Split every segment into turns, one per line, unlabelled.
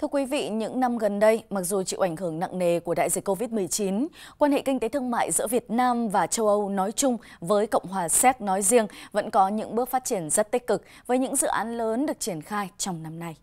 Thưa quý vị, những năm gần đây, mặc dù chịu ảnh hưởng nặng nề của đại dịch Covid-19, quan hệ kinh tế thương mại giữa Việt Nam và châu Âu nói chung với Cộng hòa Séc nói riêng vẫn có những bước phát triển rất tích cực với những dự án lớn được triển khai trong năm nay.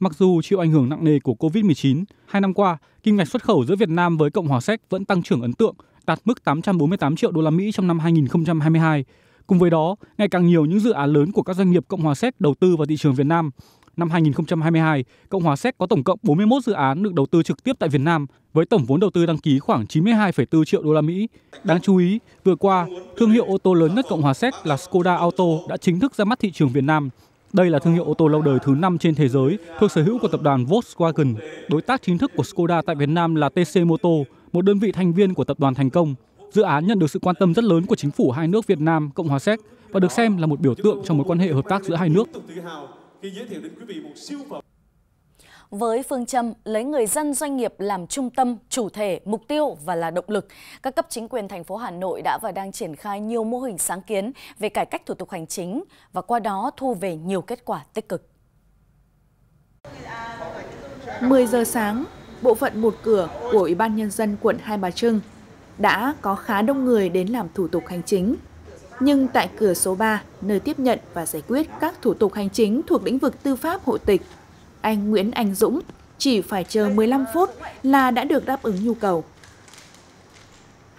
Mặc dù chịu ảnh hưởng nặng nề của Covid-19, hai năm qua, kim ngạch xuất khẩu giữa Việt Nam với Cộng hòa Séc vẫn tăng trưởng ấn tượng, đạt mức 848 triệu đô la Mỹ trong năm 2022, Cùng với đó, ngày càng nhiều những dự án lớn của các doanh nghiệp Cộng hòa Séc đầu tư vào thị trường Việt Nam. Năm 2022, Cộng hòa Séc có tổng cộng 41 dự án được đầu tư trực tiếp tại Việt Nam với tổng vốn đầu tư đăng ký khoảng 92,4 triệu đô la Mỹ. Đáng chú ý, vừa qua, thương hiệu ô tô lớn nhất Cộng hòa Séc là Skoda Auto đã chính thức ra mắt thị trường Việt Nam. Đây là thương hiệu ô tô lâu đời thứ 5 trên thế giới, thuộc sở hữu của tập đoàn Volkswagen. Đối tác chính thức của Skoda tại Việt Nam là TC Moto, một đơn vị thành viên của tập đoàn thành công. Dự án nhận được sự quan tâm rất lớn của chính phủ hai nước Việt Nam, Cộng hòa Séc và được xem là một biểu tượng trong mối quan hệ hợp tác giữa hai nước.
Với phương châm lấy người dân doanh nghiệp làm trung tâm, chủ thể, mục tiêu và là động lực, các cấp chính quyền thành phố Hà Nội đã và đang triển khai nhiều mô hình sáng kiến về cải cách thủ tục hành chính và qua đó thu về nhiều kết quả tích cực. 10 giờ sáng, bộ phận
một cửa của Ủy ban Nhân dân quận Hai Bà Trưng đã có khá đông người đến làm thủ tục hành chính. Nhưng tại cửa số 3, nơi tiếp nhận và giải quyết các thủ tục hành chính thuộc lĩnh vực tư pháp hộ tịch, anh Nguyễn Anh Dũng chỉ phải chờ 15 phút là đã được đáp ứng nhu cầu.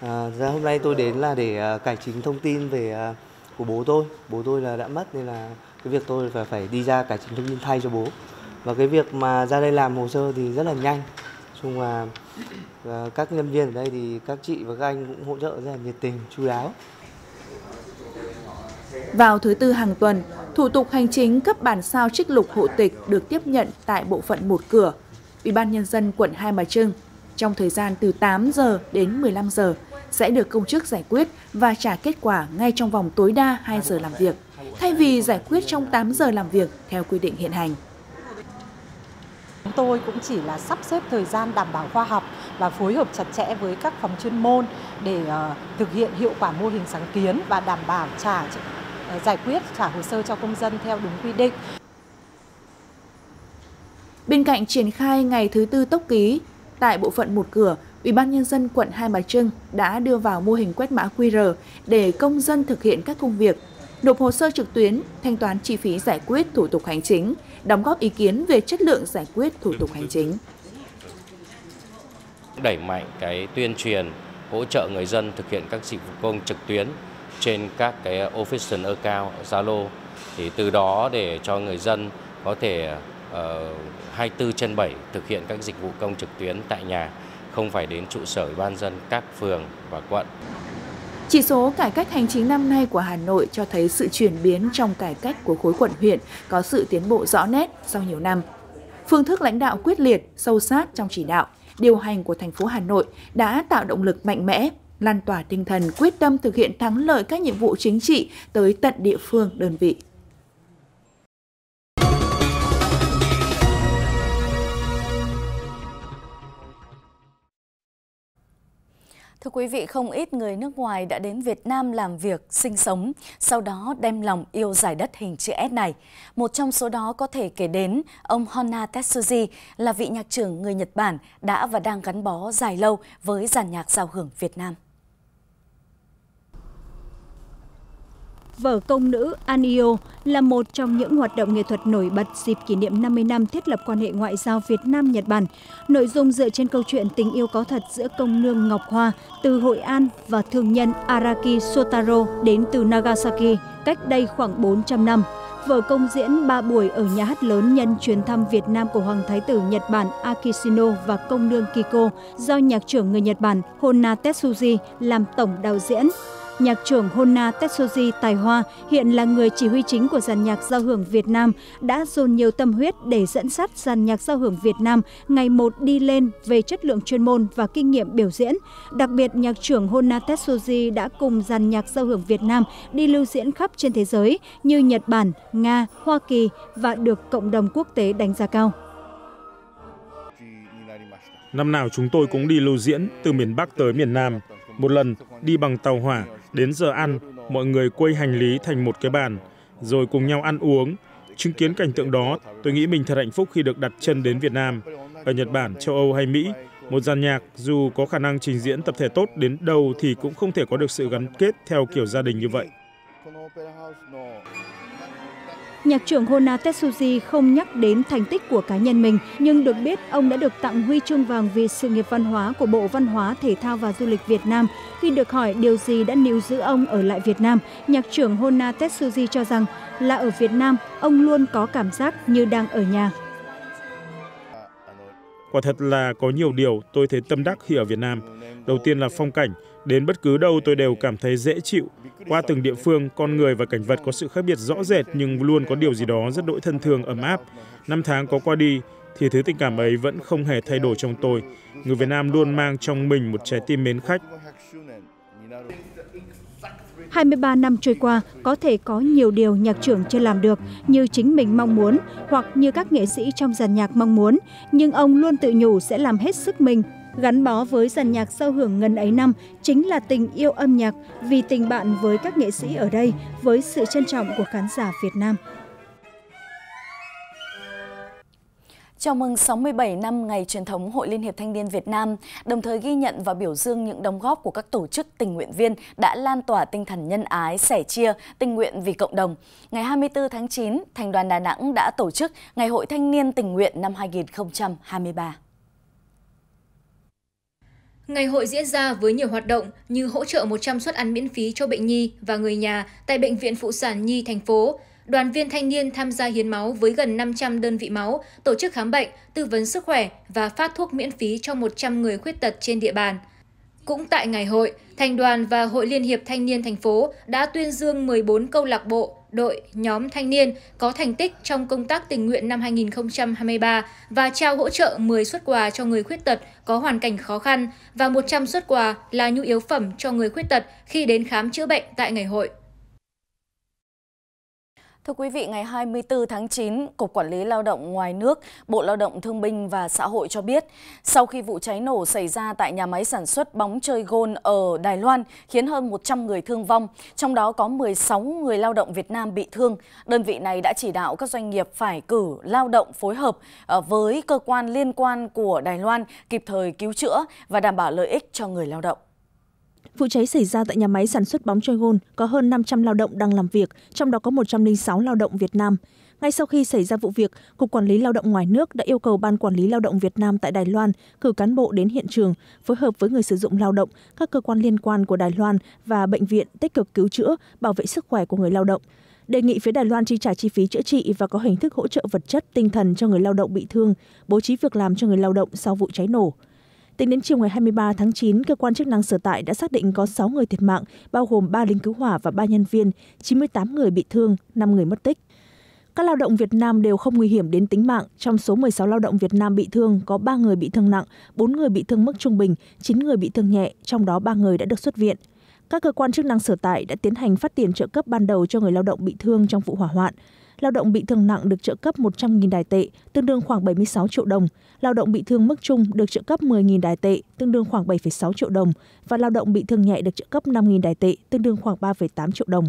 À, ra dạ, hôm nay tôi đến là để à, cải chính thông tin về à, của bố tôi. Bố tôi là đã mất nên là cái việc tôi phải phải đi ra cải chính thông tin thay cho bố. Và cái việc mà ra đây làm hồ sơ thì rất là nhanh, chung là và các nhân viên ở đây thì các chị và các anh cũng hỗ trợ rất là nhiệt tình, chú đáo. Vào thứ tư hàng tuần, thủ tục hành chính cấp bản sao trích lục hộ tịch được tiếp nhận tại bộ phận một cửa, Ủy ban nhân dân quận Hai Bà Trưng trong thời gian từ 8 giờ đến 15 giờ sẽ được công chức giải quyết và trả kết quả ngay trong vòng tối đa 2 giờ làm việc, thay vì giải quyết trong 8 giờ làm việc theo quy định hiện hành
tôi cũng chỉ là sắp xếp thời gian đảm bảo khoa học và phối hợp chặt chẽ với các phòng chuyên môn để uh, thực hiện hiệu quả mô hình sáng kiến và đảm bảo trả uh, giải quyết trả hồ sơ cho công dân theo đúng quy định.
Bên cạnh triển khai ngày thứ tư tốc ký, tại bộ phận một cửa, Ủy ban nhân dân quận Hai Bà Trưng đã đưa vào mô hình quét mã QR để công dân thực hiện các công việc, nộp hồ sơ trực tuyến, thanh toán chi phí giải quyết thủ tục hành chính, đóng góp ý kiến về chất lượng giải quyết thủ tục hành chính.
Đẩy mạnh cái tuyên truyền, hỗ trợ người dân thực hiện các dịch vụ công trực tuyến trên các cái official account Zalo thì từ đó để cho người dân có thể uh, ờ, 24 trên 7 thực hiện các dịch vụ công trực tuyến tại nhà, không phải đến trụ sở ban dân các phường và quận.
Chỉ số cải cách hành chính năm nay của Hà Nội cho thấy sự chuyển biến trong cải cách của khối quận huyện có sự tiến bộ rõ nét sau nhiều năm. Phương thức lãnh đạo quyết liệt, sâu sát trong chỉ đạo, điều hành của thành phố Hà Nội đã tạo động lực mạnh mẽ, lan tỏa tinh thần quyết tâm thực hiện thắng lợi các nhiệm vụ chính trị tới tận địa phương đơn vị.
Thưa quý vị, không ít người nước ngoài đã đến Việt Nam làm việc, sinh sống, sau đó đem lòng yêu giải đất hình chữ S này. Một trong số đó có thể kể đến ông Honna Tetsuji là vị nhạc trưởng người Nhật Bản đã và đang gắn bó dài lâu với giàn nhạc giao hưởng Việt Nam.
vở công nữ anio là một trong những hoạt động nghệ thuật nổi bật dịp kỷ niệm năm mươi năm thiết lập quan hệ ngoại giao việt nam nhật bản nội dung dựa trên câu chuyện tình yêu có thật giữa công nương ngọc hoa từ hội an và thương nhân araki sotaro đến từ nagasaki cách đây khoảng bốn trăm năm vở công diễn 3 buổi ở nhà hát lớn nhân chuyến thăm Việt Nam của Hoàng Thái tử Nhật Bản Akishino và công nương Kiko do nhạc trưởng người Nhật Bản Honna Tetsuji làm tổng đạo diễn nhạc trưởng Honna Tetsuji Tài Hoa, hiện là người chỉ huy chính của giàn nhạc giao hưởng Việt Nam, đã dồn nhiều tâm huyết để dẫn dắt giàn nhạc giao hưởng Việt Nam ngày một đi lên về chất lượng chuyên môn và kinh nghiệm biểu diễn. Đặc biệt, nhạc trưởng Honna Tetsuji đã cùng giàn nhạc giao hưởng Việt Nam đi lưu diễn khắp trên thế giới như Nhật Bản, Nga, Hoa Kỳ và được cộng đồng quốc tế đánh giá cao.
Năm nào chúng tôi cũng đi lưu diễn từ miền Bắc tới miền Nam, một lần đi bằng tàu hỏa đến giờ ăn mọi người quây hành lý thành một cái bàn rồi cùng nhau ăn uống chứng kiến cảnh tượng đó tôi nghĩ mình thật hạnh phúc khi được đặt chân đến việt nam ở nhật bản châu âu hay mỹ một giàn nhạc dù có khả năng trình diễn tập thể tốt đến đâu thì cũng không thể có được sự gắn kết theo kiểu gia đình như vậy
nhạc trưởng hona tetsuji không nhắc đến thành tích của cá nhân mình nhưng được biết ông đã được tặng huy chương vàng vì sự nghiệp văn hóa của bộ văn hóa thể thao và du lịch việt nam khi được hỏi điều gì đã níu giữ ông ở lại việt nam nhạc trưởng hona tetsuji cho rằng là ở việt nam ông luôn có cảm giác như đang ở nhà
quả thật là có nhiều điều tôi thấy tâm đắc khi ở việt nam đầu tiên là phong cảnh Đến bất cứ đâu tôi đều cảm thấy dễ chịu. Qua từng địa phương, con người và cảnh vật có sự khác biệt rõ rệt nhưng luôn có điều gì đó rất đỗi thân thương ấm áp. Năm tháng có qua đi thì thứ tình cảm ấy vẫn không hề thay đổi trong tôi. Người Việt Nam luôn mang trong mình một trái tim mến khách.
23 năm trôi qua, có thể có nhiều điều nhạc trưởng chưa làm được như chính mình mong muốn hoặc như các nghệ sĩ trong dàn nhạc mong muốn, nhưng ông luôn tự nhủ sẽ làm hết sức mình gắn bó với giàn nhạc sao hưởng ngần ấy năm chính là tình yêu âm nhạc vì tình bạn với các nghệ sĩ ở đây với sự trân trọng của khán giả Việt Nam.
Chào mừng 67 năm ngày truyền thống Hội Liên hiệp Thanh niên Việt Nam, đồng thời ghi nhận và biểu dương những đóng góp của các tổ chức tình nguyện viên đã lan tỏa tinh thần nhân ái, sẻ chia, tình nguyện vì cộng đồng. Ngày 24 tháng 9, Thành đoàn Đà Nẵng đã tổ chức Ngày hội Thanh niên tình nguyện năm 2023.
Ngày hội diễn ra với nhiều hoạt động như hỗ trợ 100 suất ăn miễn phí cho bệnh nhi và người nhà tại Bệnh viện Phụ sản Nhi thành phố. Đoàn viên thanh niên tham gia hiến máu với gần 500 đơn vị máu, tổ chức khám bệnh, tư vấn sức khỏe và phát thuốc miễn phí cho 100 người khuyết tật trên địa bàn. Cũng tại ngày hội, Thành đoàn và Hội Liên hiệp Thanh niên thành phố đã tuyên dương 14 câu lạc bộ, đội, nhóm thanh niên có thành tích trong công tác tình nguyện năm 2023 và trao hỗ trợ 10 xuất quà cho người khuyết tật có hoàn cảnh khó khăn và 100 xuất quà là nhu yếu phẩm cho người khuyết tật khi đến khám chữa bệnh
tại ngày hội. Thưa quý vị, ngày 24 tháng 9, Cục Quản lý Lao động Ngoài nước, Bộ Lao động Thương binh và Xã hội cho biết, sau khi vụ cháy nổ xảy ra tại nhà máy sản xuất bóng chơi gôn ở Đài Loan, khiến hơn 100 người thương vong, trong đó có 16 người lao động Việt Nam bị thương, đơn vị này đã chỉ đạo các doanh nghiệp phải cử lao động phối hợp ờ, với cơ quan liên quan của Đài Loan kịp thời cứu chữa và đảm bảo lợi ích cho người lao động.
Vụ cháy xảy ra tại nhà máy sản xuất bóng chơi gôn có hơn 500 lao động đang làm việc, trong đó có 106 lao động Việt Nam. Ngay sau khi xảy ra vụ việc, Cục Quản lý Lao động ngoài nước đã yêu cầu Ban Quản lý Lao động Việt Nam tại Đài Loan cử cán bộ đến hiện trường, phối hợp với người sử dụng lao động, các cơ quan liên quan của Đài Loan và bệnh viện tích cực cứu chữa, bảo vệ sức khỏe của người lao động đề nghị phía Đài Loan chi trả chi phí chữa trị và có hình thức hỗ trợ vật chất, tinh thần cho người lao động bị thương, bố trí việc làm cho người lao động sau vụ cháy nổ. Tính đến chiều ngày 23 tháng 9, cơ quan chức năng sở tại đã xác định có 6 người thiệt mạng, bao gồm 3 lính cứu hỏa và 3 nhân viên, 98 người bị thương, 5 người mất tích. Các lao động Việt Nam đều không nguy hiểm đến tính mạng. Trong số 16 lao động Việt Nam bị thương, có 3 người bị thương nặng, 4 người bị thương mức trung bình, 9 người bị thương nhẹ, trong đó 3 người đã được xuất viện. Các cơ quan chức năng sở tại đã tiến hành phát tiền trợ cấp ban đầu cho người lao động bị thương trong vụ hỏa hoạn lao động bị thương nặng được trợ cấp 100.000 đài tệ, tương đương khoảng 76 triệu đồng, lao động bị thương mức trung được trợ cấp 10.000 đài tệ, tương đương khoảng 7,6 triệu đồng và lao động bị thương nhẹ được trợ cấp 5.000 đài tệ, tương đương khoảng 3,8 triệu đồng.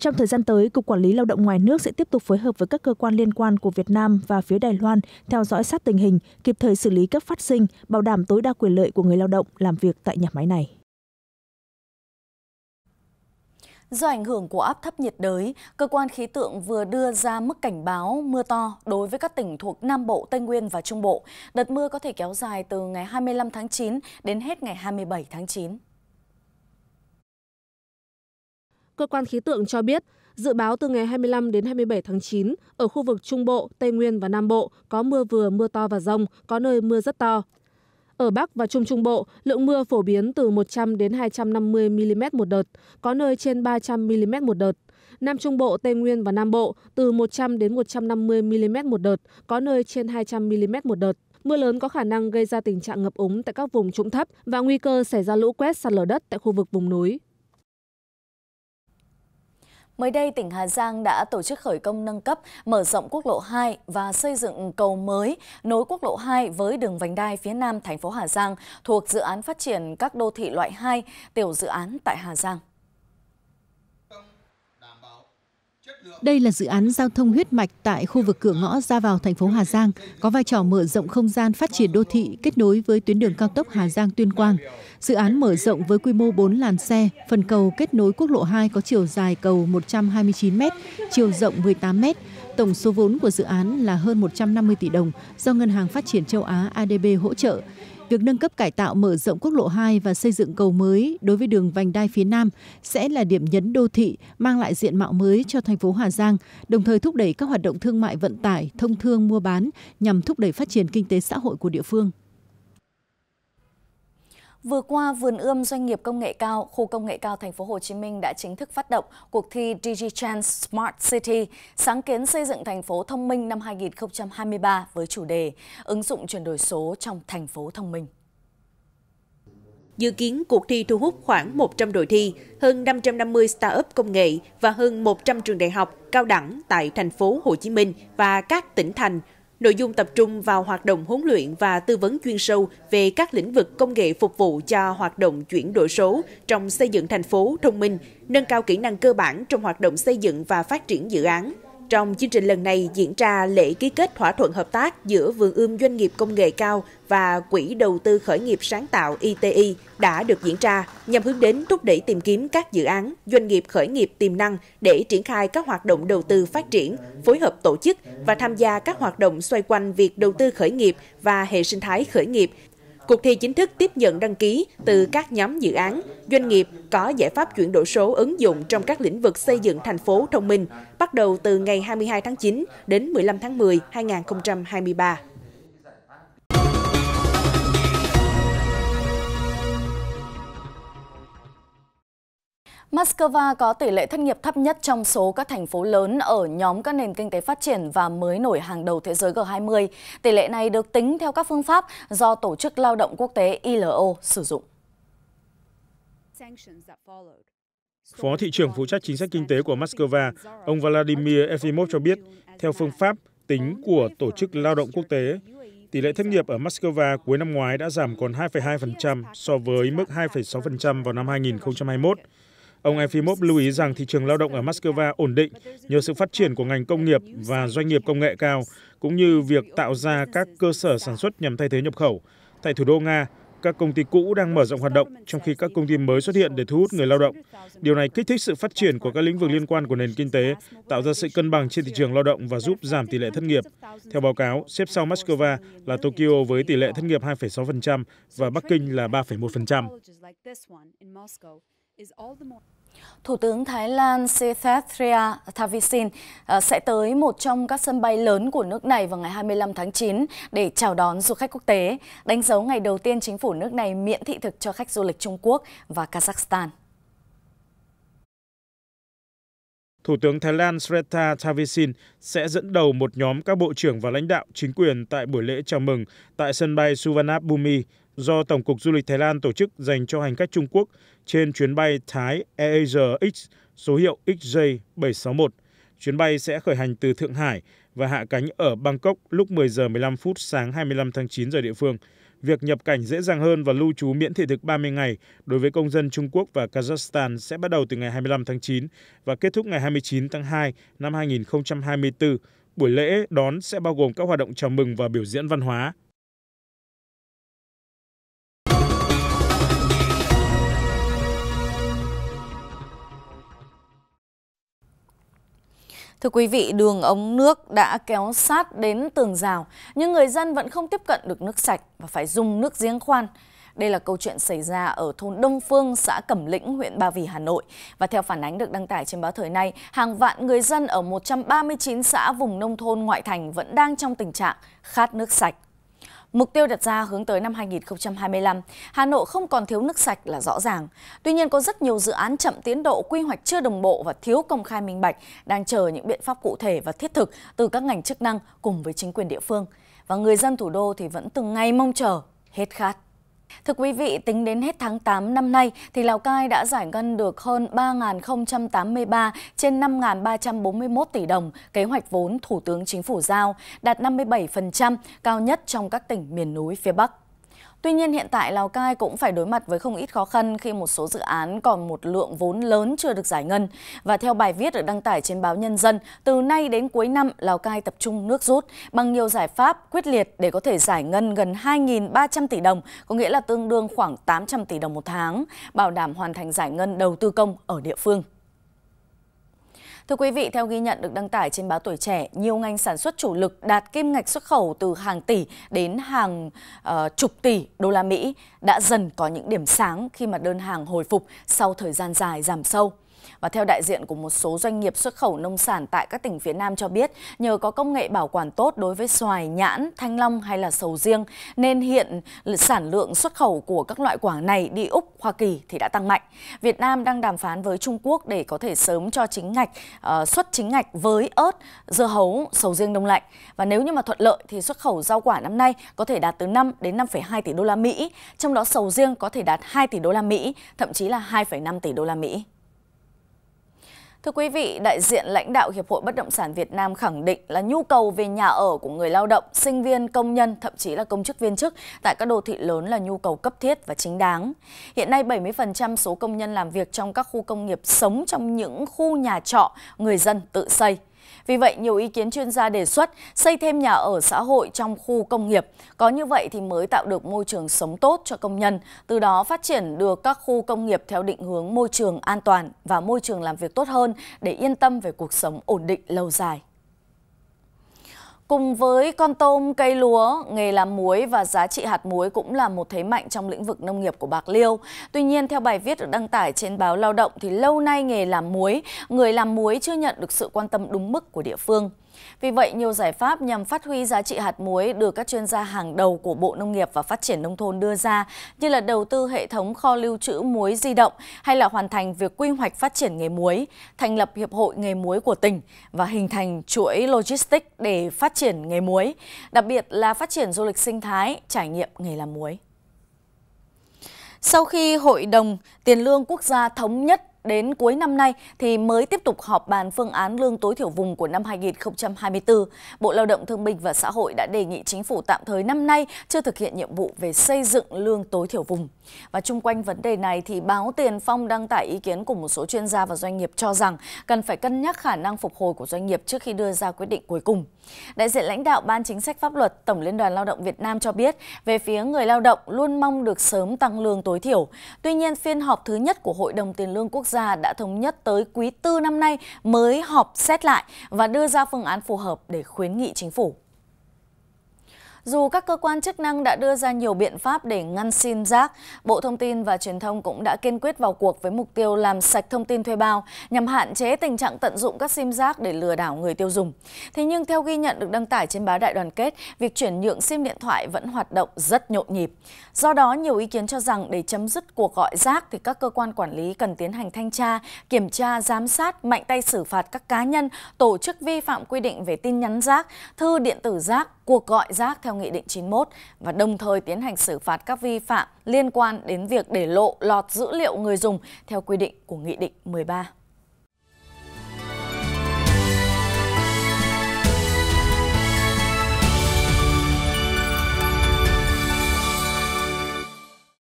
Trong thời gian tới, Cục Quản lý Lao động ngoài nước sẽ tiếp tục phối hợp với các cơ quan liên quan của Việt Nam và phía Đài Loan theo dõi sát tình hình, kịp thời xử lý các phát sinh, bảo đảm tối đa quyền lợi của người lao động làm việc tại nhà máy này.
Do ảnh hưởng của áp thấp nhiệt đới, cơ quan khí tượng vừa đưa ra mức cảnh báo mưa to đối với các tỉnh thuộc Nam Bộ, Tây Nguyên và Trung Bộ. Đợt mưa có thể kéo dài từ ngày 25 tháng 9 đến hết ngày 27 tháng 9.
Cơ quan khí tượng cho biết, dự báo từ ngày 25 đến 27 tháng 9, ở khu vực Trung Bộ, Tây Nguyên và Nam Bộ có mưa vừa, mưa to và rông, có nơi mưa rất to ở bắc và trung trung bộ lượng mưa phổ biến từ 100 đến 250 mm một đợt có nơi trên 300 mm một đợt nam trung bộ tây nguyên và nam bộ từ 100 đến 150 mm một đợt có nơi trên 200 mm một đợt mưa lớn có khả năng gây ra tình trạng ngập úng tại các vùng trũng thấp và nguy cơ xảy ra lũ quét sạt lở đất tại khu vực vùng núi
Mới đây, tỉnh Hà Giang đã tổ chức khởi công nâng cấp, mở rộng quốc lộ 2 và xây dựng cầu mới nối quốc lộ 2 với đường vành đai phía nam thành phố Hà Giang thuộc dự án phát triển các đô thị loại 2, tiểu dự án tại Hà Giang.
Đây là dự án giao thông huyết mạch tại khu vực cửa ngõ ra vào thành phố Hà Giang, có vai trò mở rộng không gian phát triển đô thị kết nối với tuyến đường cao tốc Hà Giang Tuyên Quang. Dự án mở rộng với quy mô 4 làn xe, phần cầu kết nối quốc lộ 2 có chiều dài cầu 129 m, chiều rộng 18 m. Tổng số vốn của dự án là hơn 150 tỷ đồng do Ngân hàng Phát triển châu Á ADB hỗ trợ. Việc nâng cấp cải tạo mở rộng quốc lộ 2 và xây dựng cầu mới đối với đường vành đai phía Nam sẽ là điểm nhấn đô thị, mang lại diện mạo mới cho thành phố Hà Giang, đồng thời thúc đẩy các hoạt động thương mại vận tải, thông thương mua bán nhằm thúc đẩy phát triển kinh tế xã hội của địa phương.
Vừa qua, Vườn ươm Doanh nghiệp Công nghệ cao, Khu Công nghệ cao Thành phố Hồ Chí Minh đã chính thức phát động cuộc thi DigiChance Smart City, sáng kiến xây dựng thành phố thông minh năm 2023 với chủ đề ứng dụng chuyển đổi số trong thành phố thông minh.
Dự kiến cuộc thi thu hút khoảng 100 đội thi,
hơn 550
startup công nghệ và hơn 100 trường đại học, cao đẳng tại thành phố Hồ Chí Minh và các tỉnh thành Nội dung tập trung vào hoạt động huấn luyện và tư vấn chuyên sâu về các lĩnh vực công nghệ phục vụ cho hoạt động chuyển đổi số trong xây dựng thành phố thông minh, nâng cao kỹ năng cơ bản trong hoạt động xây dựng và phát triển dự án. Trong chương trình lần này diễn ra lễ ký kết thỏa thuận hợp tác giữa Vườn ươm Doanh nghiệp Công nghệ cao và Quỹ Đầu tư Khởi nghiệp Sáng tạo ITI đã được diễn ra nhằm hướng đến thúc đẩy tìm kiếm các dự án, doanh nghiệp khởi nghiệp tiềm năng để triển khai các hoạt động đầu tư phát triển, phối hợp tổ chức và tham gia các hoạt động xoay quanh việc đầu tư khởi nghiệp và hệ sinh thái khởi nghiệp Cuộc thi chính thức tiếp nhận đăng ký từ các nhóm dự án, doanh nghiệp có giải pháp chuyển đổi số ứng dụng trong các lĩnh vực xây dựng thành phố thông minh, bắt đầu từ ngày 22 tháng 9 đến 15 tháng 10, 2023.
Moscow có tỷ lệ thất nghiệp thấp nhất trong số các thành phố lớn ở nhóm các nền kinh tế phát triển và mới nổi hàng đầu thế giới G20. Tỷ lệ này được tính theo các phương pháp do Tổ chức Lao động Quốc tế ILO sử dụng.
Phó thị trưởng phụ trách chính sách kinh tế của Moscow, ông Vladimir Efimov cho biết, theo phương pháp tính của Tổ chức Lao động Quốc tế, tỷ lệ thất nghiệp ở Moscow cuối năm ngoái đã giảm còn 2,2% so với mức 2,6% vào năm 2021. Ông Efimov lưu ý rằng thị trường lao động ở Moscow ổn định nhờ sự phát triển của ngành công nghiệp và doanh nghiệp công nghệ cao, cũng như việc tạo ra các cơ sở sản xuất nhằm thay thế nhập khẩu. Tại thủ đô Nga, các công ty cũ đang mở rộng hoạt động, trong khi các công ty mới xuất hiện để thu hút người lao động. Điều này kích thích sự phát triển của các lĩnh vực liên quan của nền kinh tế, tạo ra sự cân bằng trên thị trường lao động và giúp giảm tỷ lệ thất nghiệp. Theo báo cáo, xếp sau Moscow là Tokyo với tỷ lệ thất nghiệp 2,6% và Bắc Kinh là 3,1%.
Thủ tướng Thái Lan Sethrathria Thavisin ờ, sẽ tới một trong các sân bay lớn của nước này vào ngày 25 tháng 9 để chào đón du khách quốc tế, đánh dấu ngày đầu tiên chính phủ nước này miễn thị thực cho khách du lịch Trung Quốc và Kazakhstan.
Thủ tướng Thái Lan Srettha Thavisin sẽ dẫn đầu một nhóm các bộ trưởng và lãnh đạo chính quyền tại buổi lễ chào mừng tại sân bay Suvarnabhumi do tổng cục du lịch thái lan tổ chức dành cho hành khách trung quốc trên chuyến bay thái airasia số hiệu xj 761 Chuyến bay sẽ khởi hành từ Thượng Hải và hạ cánh ở Bangkok lúc 10 giờ 15 phút sáng 25 tháng 9 giờ địa phương. Việc nhập cảnh dễ dàng hơn và lưu trú miễn thị thực 30 ngày đối với công dân Trung Quốc và Kazakhstan sẽ bắt đầu từ ngày 25 tháng 9 và kết thúc ngày 29 tháng 2 năm 2024. Buổi lễ đón sẽ bao gồm các hoạt động chào mừng và biểu diễn văn hóa.
Thưa quý vị, đường ống nước đã kéo sát đến tường rào, nhưng người dân vẫn không tiếp cận được nước sạch và phải dùng nước giếng khoan. Đây là câu chuyện xảy ra ở thôn Đông Phương, xã Cẩm Lĩnh, huyện Ba Vì, Hà Nội. Và theo phản ánh được đăng tải trên báo thời nay, hàng vạn người dân ở 139 xã vùng nông thôn ngoại thành vẫn đang trong tình trạng khát nước sạch. Mục tiêu đặt ra hướng tới năm 2025, Hà Nội không còn thiếu nước sạch là rõ ràng. Tuy nhiên có rất nhiều dự án chậm tiến độ, quy hoạch chưa đồng bộ và thiếu công khai minh bạch đang chờ những biện pháp cụ thể và thiết thực từ các ngành chức năng cùng với chính quyền địa phương. Và người dân thủ đô thì vẫn từng ngày mong chờ, hết khát. Thưa quý vị, tính đến hết tháng 8 năm nay thì Lào Cai đã giải ngân được hơn 3.083 trên 5.341 tỷ đồng kế hoạch vốn Thủ tướng Chính phủ giao, đạt 57%, cao nhất trong các tỉnh miền núi phía Bắc. Tuy nhiên hiện tại Lào Cai cũng phải đối mặt với không ít khó khăn khi một số dự án còn một lượng vốn lớn chưa được giải ngân. Và theo bài viết được đăng tải trên báo Nhân dân, từ nay đến cuối năm Lào Cai tập trung nước rút bằng nhiều giải pháp quyết liệt để có thể giải ngân gần 2.300 tỷ đồng, có nghĩa là tương đương khoảng 800 tỷ đồng một tháng, bảo đảm hoàn thành giải ngân đầu tư công ở địa phương. Thưa quý vị, theo ghi nhận được đăng tải trên báo Tuổi Trẻ, nhiều ngành sản xuất chủ lực đạt kim ngạch xuất khẩu từ hàng tỷ đến hàng uh, chục tỷ đô la Mỹ đã dần có những điểm sáng khi mà đơn hàng hồi phục sau thời gian dài giảm sâu. Và theo đại diện của một số doanh nghiệp xuất khẩu nông sản tại các tỉnh phía Nam cho biết, nhờ có công nghệ bảo quản tốt đối với xoài, nhãn, thanh long hay là sầu riêng, nên hiện sản lượng xuất khẩu của các loại quả này đi Úc, Hoa Kỳ thì đã tăng mạnh. Việt Nam đang đàm phán với Trung Quốc để có thể sớm cho chính ngạch uh, xuất chính ngạch với ớt, dưa hấu, sầu riêng đông lạnh. Và nếu như mà thuận lợi thì xuất khẩu rau quả năm nay có thể đạt từ 5 đến 5,2 tỷ đô la Mỹ, trong đó sầu riêng có thể đạt 2 tỷ đô la Mỹ, thậm chí là 2,5 tỷ đô la Mỹ. Thưa quý vị, đại diện lãnh đạo Hiệp hội Bất động sản Việt Nam khẳng định là nhu cầu về nhà ở của người lao động, sinh viên, công nhân, thậm chí là công chức viên chức tại các đô thị lớn là nhu cầu cấp thiết và chính đáng. Hiện nay, 70% số công nhân làm việc trong các khu công nghiệp sống trong những khu nhà trọ người dân tự xây. Vì vậy, nhiều ý kiến chuyên gia đề xuất xây thêm nhà ở xã hội trong khu công nghiệp. Có như vậy thì mới tạo được môi trường sống tốt cho công nhân, từ đó phát triển được các khu công nghiệp theo định hướng môi trường an toàn và môi trường làm việc tốt hơn để yên tâm về cuộc sống ổn định lâu dài. Cùng với con tôm, cây lúa, nghề làm muối và giá trị hạt muối cũng là một thế mạnh trong lĩnh vực nông nghiệp của Bạc Liêu. Tuy nhiên, theo bài viết được đăng tải trên báo Lao động thì lâu nay nghề làm muối, người làm muối chưa nhận được sự quan tâm đúng mức của địa phương. Vì vậy, nhiều giải pháp nhằm phát huy giá trị hạt muối được các chuyên gia hàng đầu của Bộ Nông nghiệp và Phát triển Nông thôn đưa ra, như là đầu tư hệ thống kho lưu trữ muối di động hay là hoàn thành việc quy hoạch phát triển nghề muối, thành lập Hiệp hội nghề muối của tỉnh và hình thành chuỗi logistics để phát triển nghề muối, đặc biệt là phát triển du lịch sinh thái, trải nghiệm nghề làm muối. Sau khi Hội đồng Tiền lương Quốc gia thống nhất đến cuối năm nay thì mới tiếp tục họp bàn phương án lương tối thiểu vùng của năm 2024. Bộ Lao động Thương binh và Xã hội đã đề nghị chính phủ tạm thời năm nay chưa thực hiện nhiệm vụ về xây dựng lương tối thiểu vùng. Và chung quanh vấn đề này thì báo Tiền Phong đăng tải ý kiến của một số chuyên gia và doanh nghiệp cho rằng cần phải cân nhắc khả năng phục hồi của doanh nghiệp trước khi đưa ra quyết định cuối cùng. Đại diện lãnh đạo Ban Chính sách Pháp luật Tổng Liên đoàn Lao động Việt Nam cho biết, về phía người lao động luôn mong được sớm tăng lương tối thiểu. Tuy nhiên, phiên họp thứ nhất của Hội đồng Tiền lương Quốc gia gia đã thống nhất tới quý tư năm nay mới họp xét lại và đưa ra phương án phù hợp để khuyến nghị chính phủ. Dù các cơ quan chức năng đã đưa ra nhiều biện pháp để ngăn sim giác, Bộ Thông tin và Truyền thông cũng đã kiên quyết vào cuộc với mục tiêu làm sạch thông tin thuê bao nhằm hạn chế tình trạng tận dụng các sim giác để lừa đảo người tiêu dùng. Thế nhưng theo ghi nhận được đăng tải trên báo Đại đoàn kết, việc chuyển nhượng sim điện thoại vẫn hoạt động rất nhộn nhịp. Do đó, nhiều ý kiến cho rằng để chấm dứt cuộc gọi rác thì các cơ quan quản lý cần tiến hành thanh tra, kiểm tra, giám sát, mạnh tay xử phạt các cá nhân, tổ chức vi phạm quy định về tin nhắn rác, thư điện tử rác, cuộc gọi rác theo Nghị định 91 và đồng thời tiến hành xử phạt các vi phạm liên quan đến việc để lộ lọt dữ liệu người dùng theo quy định của Nghị định 13.